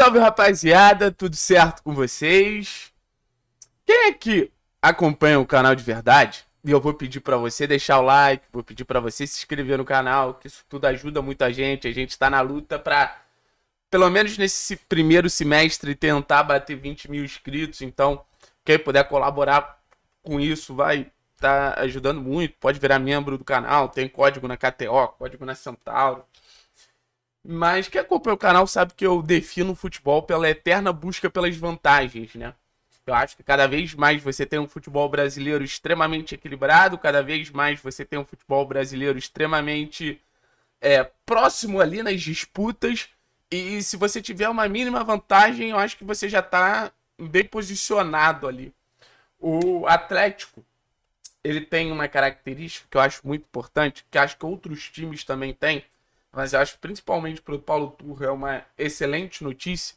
Salve rapaziada, tudo certo com vocês? Quem é que acompanha o canal de verdade? E eu vou pedir para você deixar o like, vou pedir para você se inscrever no canal, que isso tudo ajuda muita gente. A gente tá na luta pra, pelo menos nesse primeiro semestre, tentar bater 20 mil inscritos. Então, quem puder colaborar com isso vai tá ajudando muito. Pode virar membro do canal, tem código na KTO, código na Centauro. Mas quem acompanha o canal sabe que eu defino o futebol pela eterna busca pelas vantagens, né? Eu acho que cada vez mais você tem um futebol brasileiro extremamente equilibrado, cada vez mais você tem um futebol brasileiro extremamente é, próximo ali nas disputas. E se você tiver uma mínima vantagem, eu acho que você já está bem posicionado ali. O Atlético, ele tem uma característica que eu acho muito importante, que acho que outros times também têm, mas eu acho principalmente para o Paulo Turro é uma excelente notícia.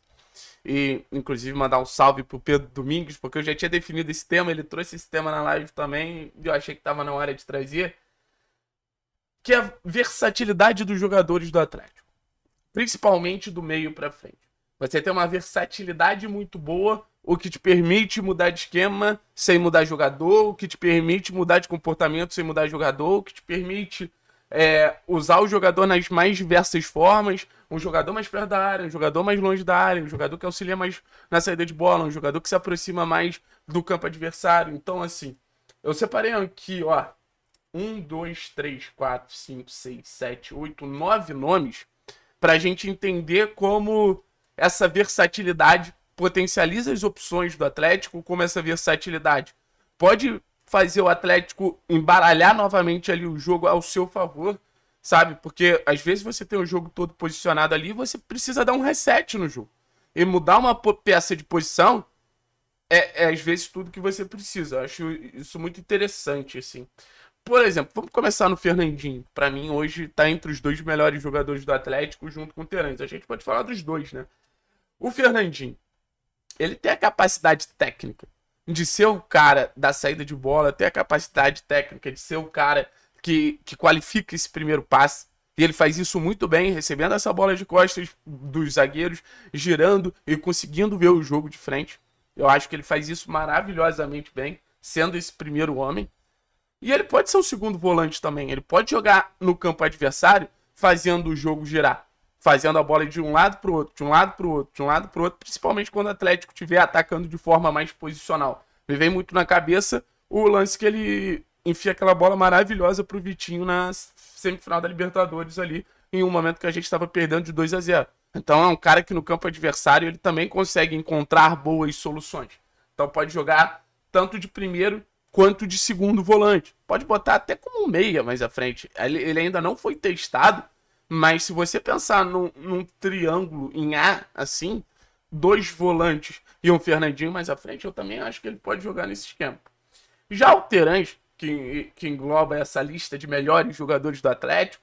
E, inclusive, mandar um salve para o Pedro Domingues, porque eu já tinha definido esse tema, ele trouxe esse tema na live também, e eu achei que estava na hora de trazer. Que é a versatilidade dos jogadores do Atlético, principalmente do meio para frente. Você tem uma versatilidade muito boa, o que te permite mudar de esquema sem mudar jogador, o que te permite mudar de comportamento sem mudar jogador, o que te permite é, usar o jogador nas mais diversas formas. Um jogador mais perto da área, um jogador mais longe da área, um jogador que auxilia mais na saída de bola, um jogador que se aproxima mais do campo adversário. Então, assim, eu separei aqui, ó, um, dois, três, quatro, cinco, seis, sete, oito, nove nomes para a gente entender como essa versatilidade potencializa as opções do Atlético, como essa versatilidade pode fazer o Atlético embaralhar novamente ali o jogo ao seu favor, sabe? Porque às vezes você tem o jogo todo posicionado ali e você precisa dar um reset no jogo. E mudar uma peça de posição é, é às vezes tudo que você precisa. Eu acho isso muito interessante, assim. Por exemplo, vamos começar no Fernandinho. Para mim, hoje tá entre os dois melhores jogadores do Atlético junto com o Terence. A gente pode falar dos dois, né? O Fernandinho, ele tem a capacidade técnica de ser o cara da saída de bola, ter a capacidade técnica de ser o cara que, que qualifica esse primeiro passe. E ele faz isso muito bem, recebendo essa bola de costas dos zagueiros, girando e conseguindo ver o jogo de frente. Eu acho que ele faz isso maravilhosamente bem, sendo esse primeiro homem. E ele pode ser o segundo volante também. Ele pode jogar no campo adversário, fazendo o jogo girar fazendo a bola de um lado para o outro, de um lado para o outro, de um lado para o outro, principalmente quando o Atlético estiver atacando de forma mais posicional. Me vem muito na cabeça o lance que ele enfia aquela bola maravilhosa para o Vitinho na semifinal da Libertadores ali, em um momento que a gente estava perdendo de 2 a 0. Então é um cara que no campo adversário ele também consegue encontrar boas soluções. Então pode jogar tanto de primeiro quanto de segundo volante. Pode botar até como um meia mais à frente. Ele, ele ainda não foi testado mas se você pensar num, num triângulo em A, assim, dois volantes e um Fernandinho mais à frente, eu também acho que ele pode jogar nesse esquema. Já o Terãs, que, que engloba essa lista de melhores jogadores do Atlético,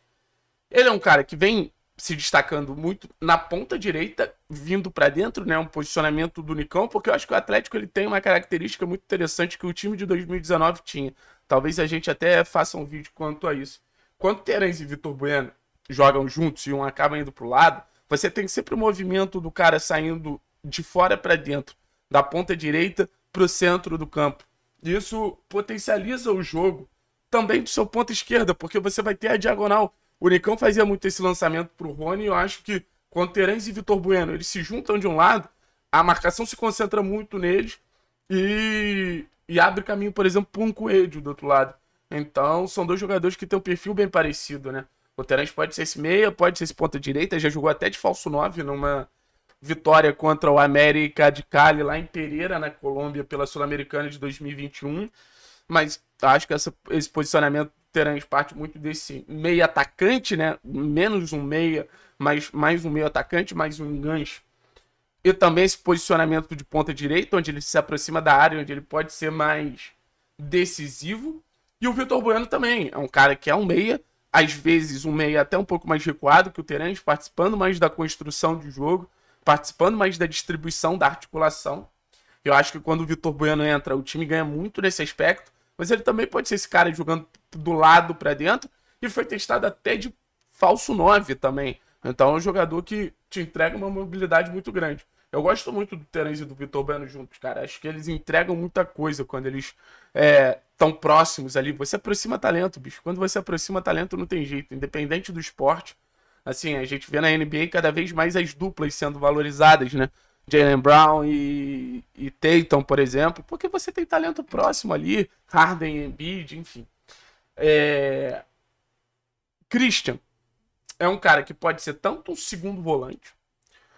ele é um cara que vem se destacando muito na ponta direita, vindo para dentro, né, um posicionamento do Nicão, porque eu acho que o Atlético ele tem uma característica muito interessante que o time de 2019 tinha. Talvez a gente até faça um vídeo quanto a isso. Quanto Terence e Vitor Bueno jogam juntos e um acaba indo pro lado, você tem sempre o movimento do cara saindo de fora para dentro, da ponta direita pro centro do campo. Isso potencializa o jogo também do seu ponto esquerda, porque você vai ter a diagonal. O Nicão fazia muito esse lançamento pro Rony, e eu acho que quando Terence e Vitor Bueno, eles se juntam de um lado, a marcação se concentra muito neles e, e abre caminho, por exemplo, para um Coelho do outro lado. Então, são dois jogadores que têm um perfil bem parecido, né? O Terence pode ser esse meia, pode ser esse ponta direita, já jogou até de falso 9 numa vitória contra o América de Cali lá em Pereira, na Colômbia, pela Sul-Americana de 2021. Mas acho que essa, esse posicionamento Terence parte muito desse meia atacante, né? Menos um meia, mas mais um meio atacante, mais um enganche. E também esse posicionamento de ponta direita, onde ele se aproxima da área, onde ele pode ser mais decisivo. E o Vitor Bueno também é um cara que é um meia, às vezes um meia até um pouco mais recuado que o Terence, participando mais da construção do jogo, participando mais da distribuição, da articulação. Eu acho que quando o Vitor Bueno entra, o time ganha muito nesse aspecto, mas ele também pode ser esse cara jogando do lado para dentro e foi testado até de falso 9 também. Então é um jogador que te entrega uma mobilidade muito grande. Eu gosto muito do Terence e do Vitor Bueno juntos, cara. Acho que eles entregam muita coisa quando eles estão é, próximos ali. Você aproxima talento, bicho. Quando você aproxima talento, não tem jeito. Independente do esporte, assim, a gente vê na NBA cada vez mais as duplas sendo valorizadas, né? Jalen Brown e, e Tatum, por exemplo, porque você tem talento próximo ali, Harden, Embiid, enfim. É... Christian é um cara que pode ser tanto um segundo volante,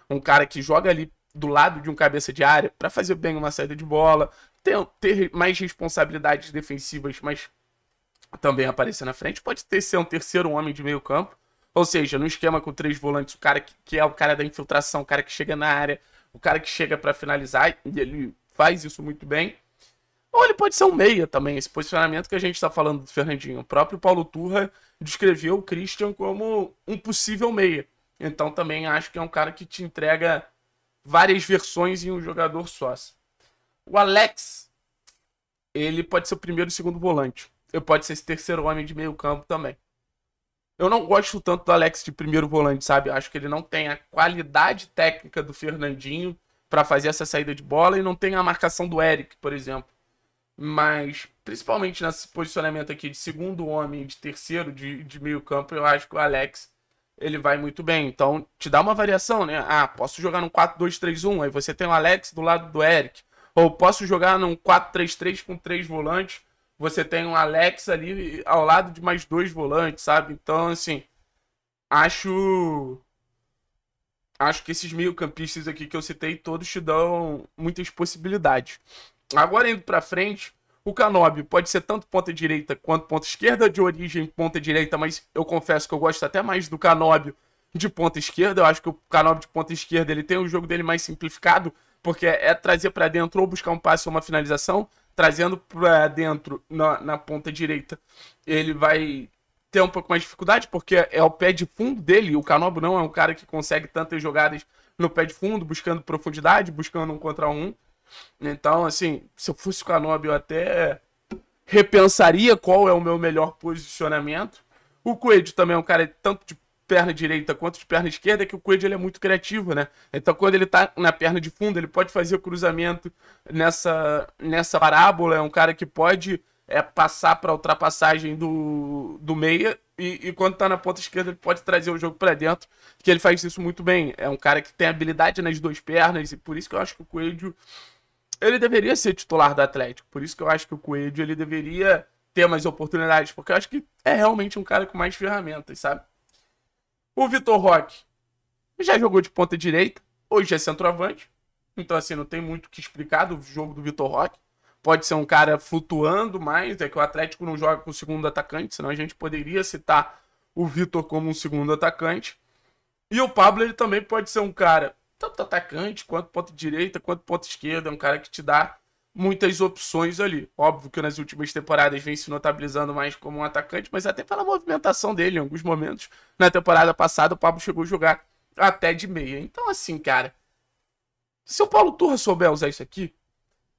um cara que joga ali do lado de um cabeça de área para fazer bem uma saída de bola, ter, ter mais responsabilidades defensivas, mas também aparecer na frente. Pode ter ser um terceiro homem de meio campo, ou seja, no esquema com três volantes, o cara que, que é o cara da infiltração, o cara que chega na área, o cara que chega para finalizar, e ele faz isso muito bem. Ou ele pode ser um meia também, esse posicionamento que a gente está falando do Fernandinho. O próprio Paulo Turra descreveu o Christian como um possível meia. Então também acho que é um cara que te entrega várias versões em um jogador só. O Alex, ele pode ser o primeiro e segundo volante. Ele pode ser esse terceiro homem de meio campo também. Eu não gosto tanto do Alex de primeiro volante, sabe? Acho que ele não tem a qualidade técnica do Fernandinho para fazer essa saída de bola e não tem a marcação do Eric, por exemplo. Mas, principalmente nesse posicionamento aqui de segundo homem, de terceiro, de, de meio campo, eu acho que o Alex ele vai muito bem. Então, te dá uma variação, né? Ah, posso jogar num 4-2-3-1, aí você tem o Alex do lado do Eric. Ou posso jogar num 4-3-3 com três volantes, você tem um Alex ali ao lado de mais dois volantes, sabe? Então, assim, acho acho que esses meio-campistas aqui que eu citei todos te dão muitas possibilidades. Agora indo pra frente, o Canobi pode ser tanto ponta direita quanto ponta esquerda, de origem ponta direita, mas eu confesso que eu gosto até mais do Canobi de ponta esquerda. Eu acho que o Canobi de ponta esquerda ele tem o jogo dele mais simplificado, porque é, é trazer para dentro ou buscar um passe ou uma finalização. Trazendo para dentro na, na ponta direita, ele vai ter um pouco mais de dificuldade, porque é o pé de fundo dele. O Canobo não é um cara que consegue tantas jogadas no pé de fundo, buscando profundidade, buscando um contra um. Então, assim, se eu fosse com a Nob, eu até repensaria qual é o meu melhor posicionamento. O Coelho também é um cara tanto de perna direita quanto de perna esquerda, é que o Coelho ele é muito criativo, né? Então, quando ele tá na perna de fundo, ele pode fazer o cruzamento nessa, nessa parábola. É um cara que pode é, passar para ultrapassagem do, do meia. E, e, quando tá na ponta esquerda, ele pode trazer o jogo para dentro, que ele faz isso muito bem. É um cara que tem habilidade nas duas pernas, e por isso que eu acho que o Coelho ele deveria ser titular do Atlético. Por isso que eu acho que o Coelho ele deveria ter mais oportunidades, porque eu acho que é realmente um cara com mais ferramentas, sabe? O Vitor Roque já jogou de ponta direita, hoje é centroavante, então assim, não tem muito o que explicar do jogo do Vitor Roque. Pode ser um cara flutuando mais, é que o Atlético não joga com o segundo atacante, senão a gente poderia citar o Vitor como um segundo atacante. E o Pablo ele também pode ser um cara tanto atacante quanto ponta direita, quanto ponta esquerda. É um cara que te dá muitas opções ali. Óbvio que nas últimas temporadas vem se notabilizando mais como um atacante, mas até pela movimentação dele em alguns momentos. Na temporada passada, o Pablo chegou a jogar até de meia. Então, assim, cara, se o Paulo Turra souber usar isso aqui,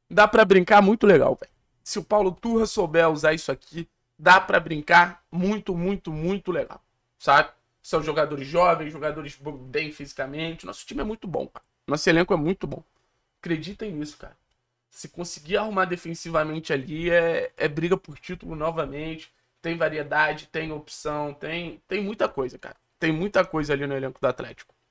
dá para brincar muito legal, velho. Se o Paulo Turra souber usar isso aqui, dá para brincar muito, muito, muito legal, sabe? São jogadores jovens, jogadores bem fisicamente. Nosso time é muito bom, cara. Nosso elenco é muito bom. Acreditem nisso, cara. Se conseguir arrumar defensivamente ali, é, é briga por título novamente. Tem variedade, tem opção, tem, tem muita coisa, cara. Tem muita coisa ali no elenco do Atlético.